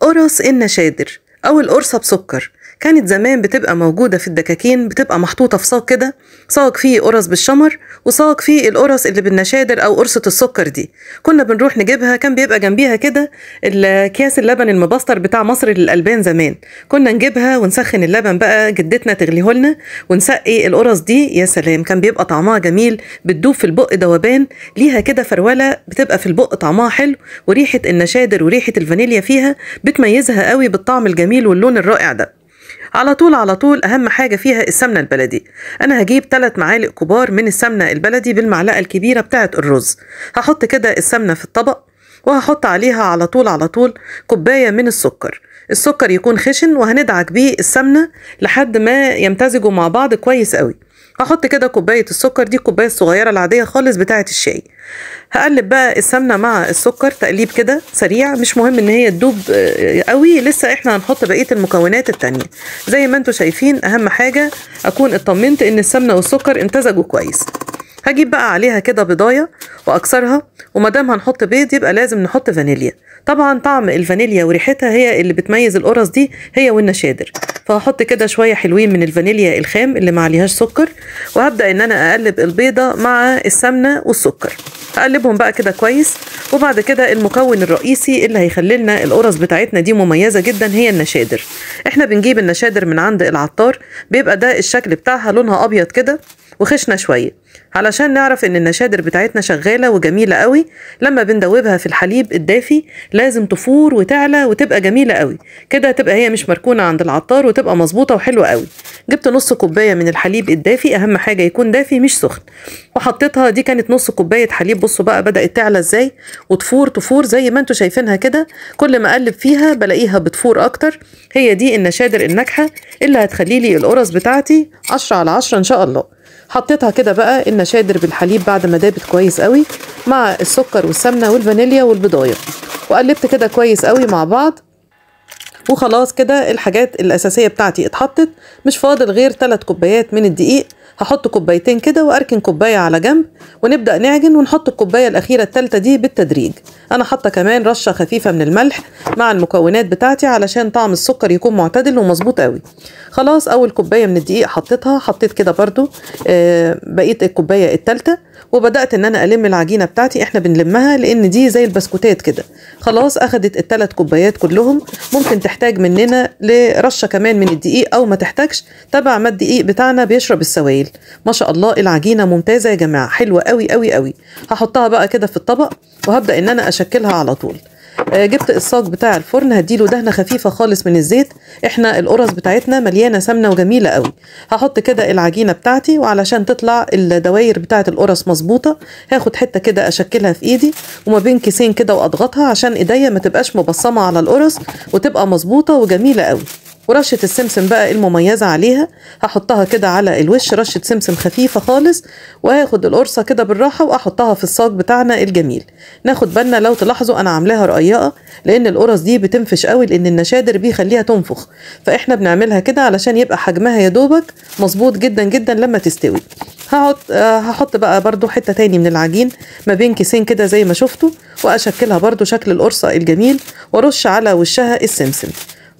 قرص النشادر أو القرصة بسكر كانت زمان بتبقى موجودة في الدكاكين بتبقى محطوطة في صاج كده صاج فيه قرص بالشمر وصاج فيه القرص اللي بالنشادر أو قرصة السكر دي كنا بنروح نجيبها كان بيبقى جنبيها كده اكياس اللبن المبستر بتاع مصر للألبان زمان كنا نجيبها ونسخن اللبن بقى جدتنا تغليه لنا ونسقي القرص دي يا سلام كان بيبقى طعمها جميل بتدوب في البق دوبان ليها كده فرولة بتبقى في البق طعمها حلو وريحة النشادر وريحة الفانيليا فيها بتميزها قوي بالطعم الجميل واللون الرائع ده على طول على طول أهم حاجة فيها السمنة البلدي أنا هجيب 3 معالق كبار من السمنة البلدي بالمعلقة الكبيرة بتاعة الرز هحط كده السمنة في الطبق وهحط عليها على طول على طول كوباية من السكر السكر يكون خشن وهندعك بيه السمنة لحد ما يمتزجوا مع بعض كويس قوي هحط كده كوباية السكر دي الكوباية الصغيرة العادية خالص بتاعة الشاي هقلب بقى السمنة مع السكر تقليب كده سريع مش مهم ان هي تدوب آه، قوي لسه احنا هنحط بقية المكونات التانية زي ما انتوا شايفين اهم حاجة اكون اطمنت ان السمنة والسكر امتزجوا كويس هجيب بقى عليها كده بضايه واكسرها ومادام هنحط بيض يبقى لازم نحط فانيليا طبعا طعم الفانيليا وريحتها هي اللي بتميز القرص دي هي والنشادر فهحط كده شويه حلوين من الفانيليا الخام اللي ما عليهاش سكر وهبدا ان انا اقلب البيضه مع السمنه والسكر اقلبهم بقى كده كويس وبعد كده المكون الرئيسي اللي هيخلي لنا القرص بتاعتنا دي مميزه جدا هي النشادر احنا بنجيب النشادر من عند العطار بيبقى ده الشكل بتاعها لونها ابيض كده وخشنا شوية علشان نعرف ان النشادر بتاعتنا شغالة وجميلة قوي لما بندوبها في الحليب الدافي لازم تفور وتعلى وتبقى جميلة قوي كده تبقى هي مش مركونة عند العطار وتبقى مظبوطة وحلوة قوي جبت نص كوباية من الحليب الدافي اهم حاجة يكون دافي مش سخن وحطيتها دي كانت نص كوباية حليب بصوا بقى بدأت تعلى ازاي وتفور تفور زي ما انتوا شايفينها كده كل ما اقلب فيها بلاقيها بتفور اكتر هي دي النشادر الناجحة اللي هتخليلي القرص بتاعتي 10 على 10 ان شاء الله حطيتها كده بقى النشادر بالحليب بعد ما دابت كويس قوي مع السكر والسمنه والفانيليا والبضايه وقلبت كده كويس قوي مع بعض وخلاص كده الحاجات الأساسية بتاعتي اتحطت مش فاضل غير ثلاث كوبايات من الدقيق هحط كوبايتين كده وأركن كوباية على جنب ونبدأ نعجن ونحط الكوباية الأخيرة الثالثه دي بالتدريج أنا حاطة كمان رشة خفيفة من الملح مع المكونات بتاعتي علشان طعم السكر يكون معتدل ومظبوط قوي خلاص أول كوباية من الدقيق حطيتها حطيت كده برده آه بقية الكوباية الثالثه وبدأت إن أنا ألم العجينة بتاعتي إحنا بنلمها لأن دي زي البسكوتات كده خلاص أخدت الثلاث كوبايات كلهم ممكن تحتاج مننا لرشه كمان من الدقيق او ما تحتاجش تبع ما الدقيق بتاعنا بيشرب السوائل ما شاء الله العجينه ممتازه يا جماعه حلوه قوي قوي قوي هحطها بقى كده في الطبق وهبدا ان انا اشكلها على طول آه، جبت الصاج بتاع الفرن هديله دهنه خفيفه خالص من الزيت احنا القرص بتاعتنا مليانه سمنه وجميله قوي هحط كده العجينه بتاعتي وعلشان تطلع الدواير بتاعه القرص مظبوطه هاخد حته كده اشكلها في ايدي وما بين كيسين كده واضغطها عشان ايديا ما تبقاش مبصمه على القرص وتبقى مظبوطه وجميله قوي ورشه السمسم بقى المميزه عليها هحطها كده على الوش رشه سمسم خفيفه خالص وهاخد القرصه كده بالراحه واحطها في الصاج بتاعنا الجميل ناخد بالنا لو تلاحظوا انا عاملاها رقيقه لان القرص دي بتنفش قوي لان النشادر بيخليها تنفخ فاحنا بنعملها كده علشان يبقى حجمها يا دوبك مظبوط جدا جدا لما تستوي هحط هحط بقى برده حته تاني من العجين ما بين كيسين كده زي ما شفتوا واشكلها برده شكل القرصه الجميل وارش على وشها السمسم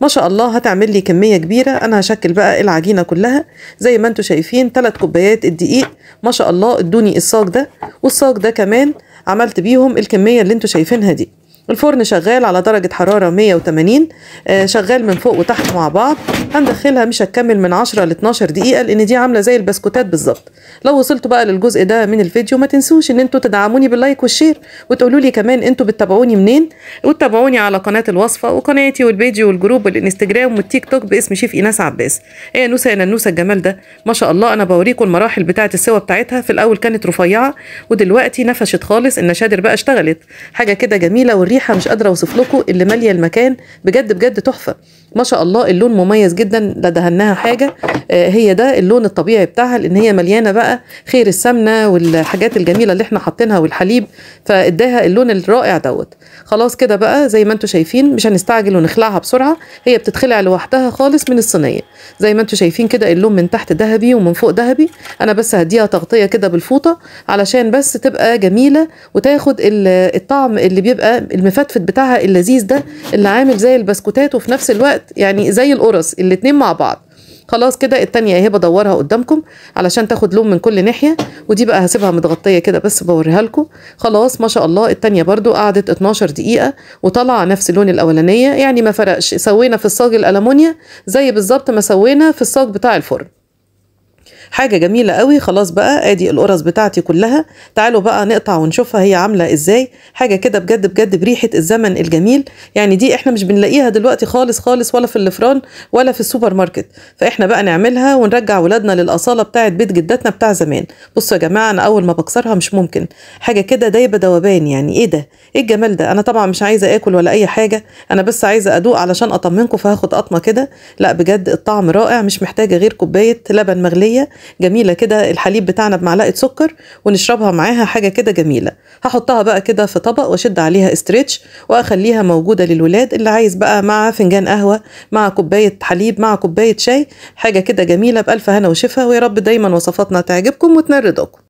ما شاء الله هتعمل لي كميه كبيره انا هشكل بقى العجينه كلها زي ما انتم شايفين ثلاث كوبايات الدقيق ما شاء الله ادوني الصاج ده والصاج ده كمان عملت بيهم الكميه اللي انتم شايفينها دي الفرن شغال على درجة حرارة 180 آه، شغال من فوق وتحت مع بعض هندخلها مش هتكمل من 10 ل 12 دقيقة لأن دي عاملة زي البسكوتات بالظبط لو وصلتوا بقى للجزء ده من الفيديو ما تنسوش ان انتوا تدعموني باللايك والشير وتقولوا لي كمان انتوا بتتابعوني منين وتتابعوني على قناة الوصفة وقناتي والبيجي والجروب والانستجرام والتيك توك باسم شيف ايناس عباس ايه نوسة يا نوسة الجمال ده ما شاء الله انا بوريكم المراحل بتاعة السوا بتاعتها في الاول كانت رفيعة ودلوقتي نفشت خالص النشادر بقى اشتغلت حاجة كده جميلة والريحة ريحه مش قادره اوصف لكم اللي ماليه المكان بجد بجد تحفه ما شاء الله اللون مميز جدا لا دهناها حاجه آه، هي ده اللون الطبيعي بتاعها لان هي مليانه بقى خير السمنه والحاجات الجميله اللي احنا حاطينها والحليب فاداها اللون الرائع دوت خلاص كده بقى زي ما انتم شايفين مش هنستعجل ونخلعها بسرعه هي بتتخلع لوحدها خالص من الصينيه زي ما انتم شايفين كده اللون من تحت ذهبي ومن فوق ذهبي انا بس هديها تغطيه كده بالفوطه علشان بس تبقى جميله وتاخد الطعم اللي بيبقى المفتفت بتاعها اللذيذ ده اللي عامل زي البسكوتات وفي نفس الوقت الوقت يعني زي القرص الاتنين مع بعض خلاص كده التانية اهي بدورها قدامكم علشان تاخد لون من كل ناحية ودي بقى هسيبها متغطية كده بس بوريها لكم خلاص ما شاء الله التانية برضو قعدت 12 دقيقة وطلع نفس اللون الأولانية يعني ما فرقش سوينا في الصاج الألمونيا زي بالظبط ما سوينا في الصاج بتاع الفرن حاجه جميله قوي خلاص بقى ادي القرص بتاعتي كلها تعالوا بقى نقطع ونشوفها هي عامله ازاي حاجه كده بجد بجد بريحه الزمن الجميل يعني دي احنا مش بنلاقيها دلوقتي خالص خالص ولا في الفران ولا في السوبر ماركت فاحنا بقى نعملها ونرجع ولادنا للاصاله بتاعه بيت جدتنا بتاع زمان بصوا يا جماعه انا اول ما بكسرها مش ممكن حاجه كده دايبه دوبان يعني ايه ده ايه الجمال ده انا طبعا مش عايزه اكل ولا اي حاجه انا بس عايزه ادوق علشان اطمنكم فهاخد قطمه كده لا بجد الطعم رائع مش محتاجه غير كوبايه لبن مغليه جميله كده الحليب بتاعنا بمعلقه سكر ونشربها معاها حاجه كده جميله هحطها بقى كده في طبق واشد عليها استريتش واخليها موجوده للولاد اللي عايز بقى مع فنجان قهوه مع كوبايه حليب مع كوبايه شاي حاجه كده جميله بالف هنا وشفا ويا رب دايما وصفاتنا تعجبكم وتنردكم